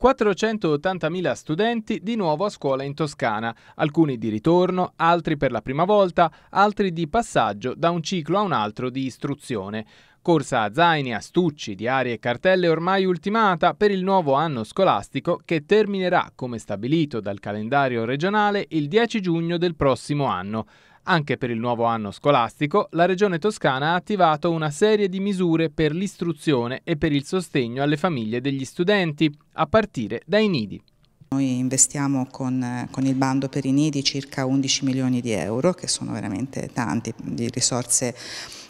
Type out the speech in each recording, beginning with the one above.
480.000 studenti di nuovo a scuola in Toscana, alcuni di ritorno, altri per la prima volta, altri di passaggio da un ciclo a un altro di istruzione. Corsa a zaini, astucci, diari e cartelle ormai ultimata per il nuovo anno scolastico che terminerà, come stabilito dal calendario regionale, il 10 giugno del prossimo anno. Anche per il nuovo anno scolastico, la Regione Toscana ha attivato una serie di misure per l'istruzione e per il sostegno alle famiglie degli studenti, a partire dai nidi. Noi investiamo con, con, il bando per i nidi circa 11 milioni di euro, che sono veramente tanti, di risorse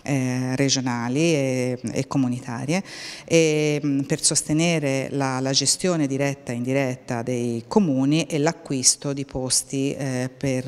eh, regionali e, comunitarie, e, mm, per sostenere la, la, gestione diretta e indiretta dei comuni e l'acquisto di posti eh, per,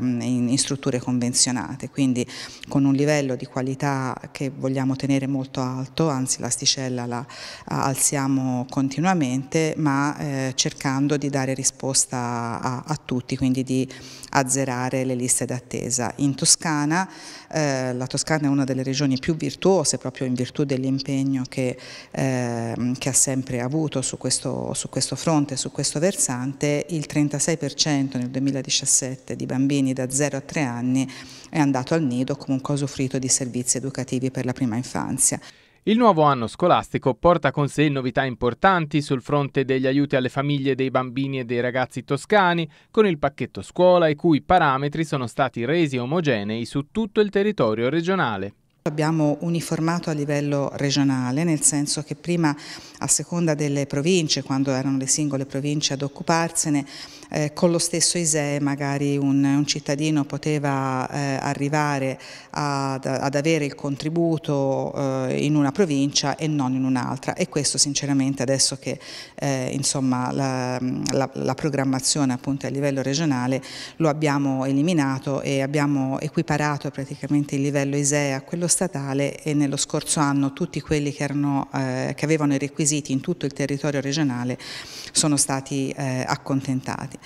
mm, in, in, strutture convenzionate, quindi con un livello di qualità che vogliamo tenere molto alto, anzi l'asticella la alziamo continuamente, ma eh, cercando di di dare risposta a, a tutti, quindi di azzerare le liste d'attesa. In Toscana, eh, la Toscana è una delle regioni più virtuose proprio in virtù dell'impegno che, eh, che, ha sempre avuto su questo, su questo fronte, su questo versante, il 36% nel 2017 di bambini da 0 a 3 anni è andato al nido comunque ha usufruito di servizi educativi per la prima infanzia. Il nuovo anno scolastico porta con sé novità importanti sul fronte degli aiuti alle famiglie dei bambini e dei ragazzi toscani, con il pacchetto scuola i cui parametri sono stati resi omogenei su tutto il territorio regionale. Abbiamo uniformato a livello regionale, nel senso che prima a seconda delle province, quando erano le singole province ad occuparsene, eh, con lo stesso ISEE magari un, un cittadino poteva eh, arrivare ad, ad, avere il contributo eh, in una provincia e non in un'altra e questo sinceramente adesso che eh, insomma, la, la, la, programmazione appunto a livello regionale lo abbiamo eliminato e abbiamo equiparato praticamente il livello ISEE a quello statale e nello scorso anno tutti quelli che, erano, eh, che avevano i requisiti in tutto il territorio regionale sono stati eh, accontentati.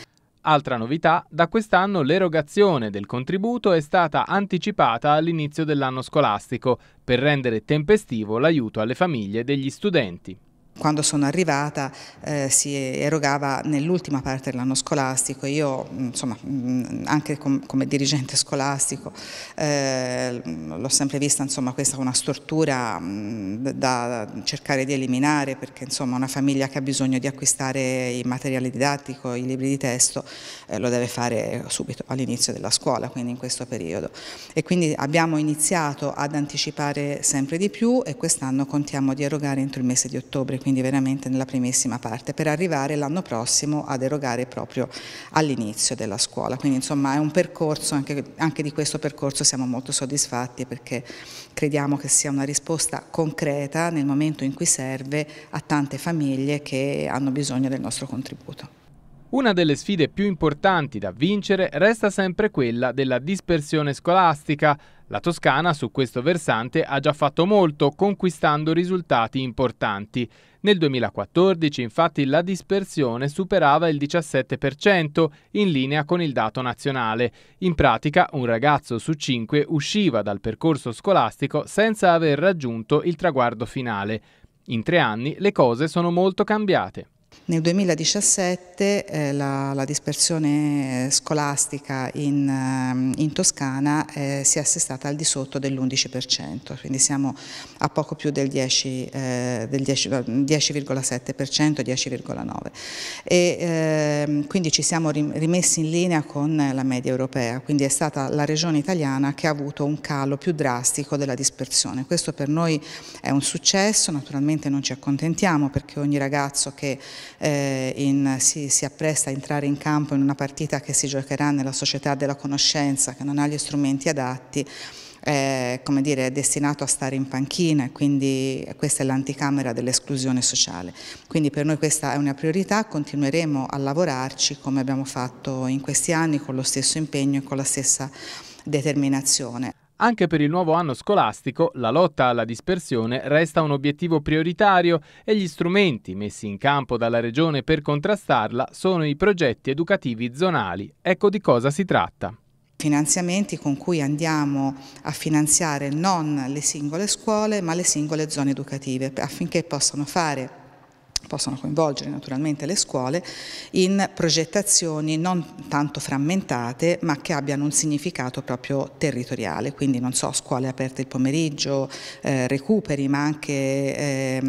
Altra novità, da quest'anno l'erogazione del contributo è stata anticipata all'inizio dell'anno scolastico per rendere tempestivo l'aiuto alle famiglie degli studenti. Quando sono arrivata eh, si erogava nell'ultima parte dell'anno scolastico, io mm, insomma, mm, anche com come dirigente scolastico eh, l'ho sempre vista insomma, questa una stortura mh, mm, da cercare di eliminare perché insomma, una famiglia che ha bisogno di acquistare il materiale didattico, i libri di testo eh, lo deve fare subito all'inizio della scuola, quindi in questo periodo. E quindi abbiamo iniziato ad anticipare sempre di più e quest'anno contiamo di erogare entro il mese di ottobre quindi veramente nella primissima parte, per arrivare l'anno prossimo ad erogare proprio all'inizio della scuola. Quindi insomma è un percorso, anche, anche di questo percorso siamo molto soddisfatti perché crediamo che sia una risposta concreta nel momento in cui serve a tante famiglie che hanno bisogno del nostro contributo. Una delle sfide più importanti da vincere resta sempre quella della dispersione scolastica. La Toscana su questo versante ha già fatto molto, conquistando risultati importanti. Nel 2014 infatti la dispersione superava il 17%, in linea con il dato nazionale. In pratica un ragazzo su cinque usciva dal percorso scolastico senza aver raggiunto il traguardo finale. In tre anni le cose sono molto cambiate. Nel 2017 eh, la, la, dispersione scolastica in, ehm, in Toscana eh, si è assestata al di sotto dell'11%, quindi siamo a poco più del 10,7%, eh, 10,9%. 10, ehm, ehm, quindi ci siamo rimessi in linea con la media europea, quindi è stata la regione italiana che ha avuto un calo più drastico della dispersione. Questo per noi è un successo, naturalmente non ci accontentiamo perché ogni ragazzo che eh, in, si, si, appresta a entrare in campo in una partita che si giocherà nella società della conoscenza, che non ha gli strumenti adatti, eh, come dire, è destinato a stare in panchina e quindi questa è l'anticamera dell'esclusione sociale. Quindi per noi questa è una priorità, continueremo a lavorarci come abbiamo fatto in questi anni con lo stesso impegno e con la stessa determinazione. Anche per il nuovo anno scolastico la lotta alla dispersione resta un obiettivo prioritario e gli strumenti messi in campo dalla Regione per contrastarla sono i progetti educativi zonali. Ecco di cosa si tratta finanziamenti con cui andiamo a finanziare non le singole scuole ma le singole zone educative affinché possano fare possono coinvolgere naturalmente le scuole in progettazioni non tanto frammentate ma che abbiano un significato proprio territoriale, quindi non so, scuole aperte il pomeriggio, eh, recuperi ma anche eh,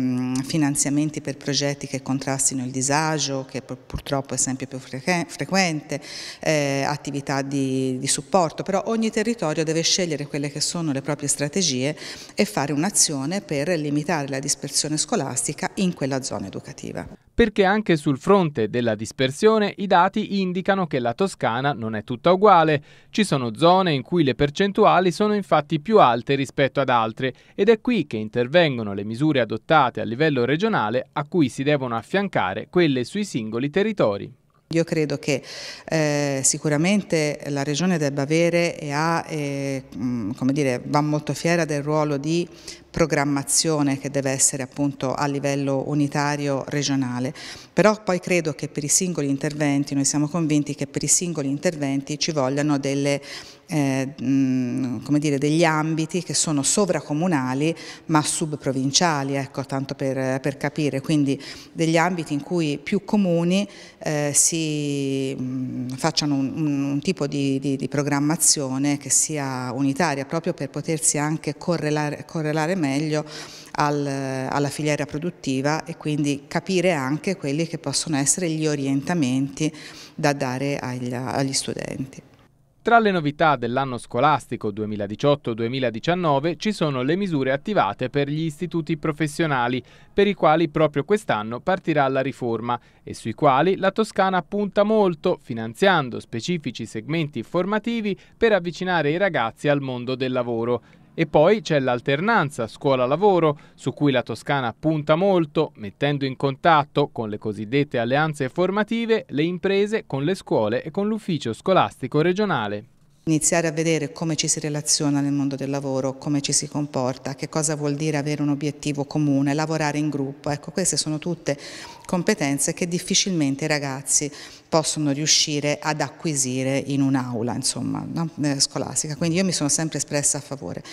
finanziamenti per progetti che contrastino il disagio che purtroppo è sempre più frequente, eh, attività di, di supporto, però ogni territorio deve scegliere quelle che sono le proprie strategie e fare un'azione per limitare la dispersione scolastica in quella zona educativa allocativa. Perché anche sul fronte della dispersione i dati indicano che la Toscana non è tutta uguale. Ci sono zone in cui le percentuali sono infatti più alte rispetto ad altre ed è qui che intervengono le misure adottate a livello regionale a cui si devono affiancare quelle sui singoli territori. Io credo che eh, sicuramente la Regione debba avere e ha, eh, come dire, va molto fiera del ruolo di programmazione che deve essere appunto a livello unitario regionale, però poi credo che per i singoli interventi, noi siamo convinti che per i singoli interventi ci vogliano delle eh, come dire, degli ambiti che sono sovracomunali ma subprovinciali, ecco, tanto per, per capire, quindi degli ambiti in cui più comuni eh, si mh, facciano un, un, un tipo di, di, di, programmazione che sia unitaria, proprio per potersi anche correlare, correlare meglio al, alla filiera produttiva e quindi capire anche quelli che possono essere gli orientamenti da dare agli, agli studenti. Tra le novità dell'anno scolastico 2018-2019 ci sono le misure attivate per gli istituti professionali, per i quali proprio quest'anno partirà la riforma e sui quali la Toscana punta molto, finanziando specifici segmenti formativi per avvicinare i ragazzi al mondo del lavoro. E poi c'è l'alternanza scuola-lavoro, su cui la Toscana punta molto, mettendo in contatto con le cosiddette alleanze formative le imprese con le scuole e con l'ufficio scolastico regionale iniziare a vedere come ci si relaziona nel mondo del lavoro, come ci si comporta, che cosa vuol dire avere un obiettivo comune, lavorare in gruppo. Ecco, queste sono tutte competenze che difficilmente i ragazzi possono riuscire ad acquisire in un'aula insomma, no? Eh, scolastica, quindi io mi sono sempre espressa a favore.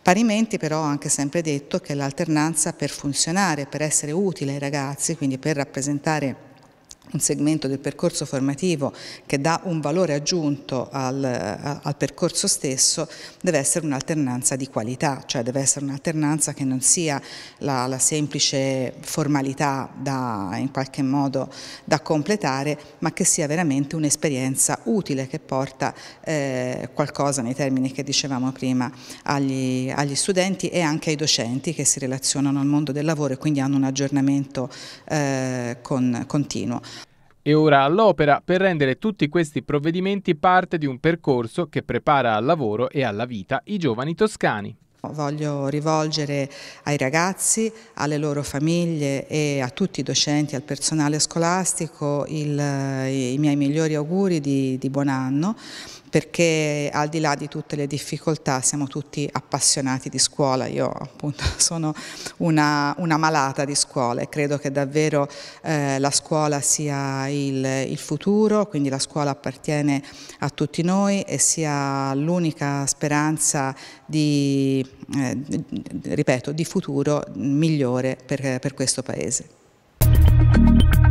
Parimenti però ho anche sempre detto che l'alternanza per funzionare, per essere utile ai ragazzi, quindi per rappresentare un segmento del percorso formativo che dà un valore aggiunto al, eh, al percorso stesso deve essere un'alternanza di qualità, cioè deve essere un'alternanza che non sia la, la semplice formalità da in qualche modo da completare, ma che sia veramente un'esperienza utile che porta eh, qualcosa nei termini che dicevamo prima agli, agli, studenti e anche ai docenti che si relazionano al mondo del lavoro e quindi hanno un aggiornamento eh, con, continuo e ora all'opera per rendere tutti questi provvedimenti parte di un percorso che prepara al lavoro e alla vita i giovani toscani voglio rivolgere ai ragazzi, alle loro famiglie e a tutti i docenti, al personale scolastico il, i miei migliori auguri di, di buon anno perché al di là di tutte le difficoltà siamo tutti appassionati di scuola, io appunto sono una, una malata di scuola e credo che davvero eh, la scuola sia il, il, futuro, quindi la scuola appartiene a tutti noi e sia l'unica speranza di, eh, ripeto, di futuro migliore per, per questo Paese.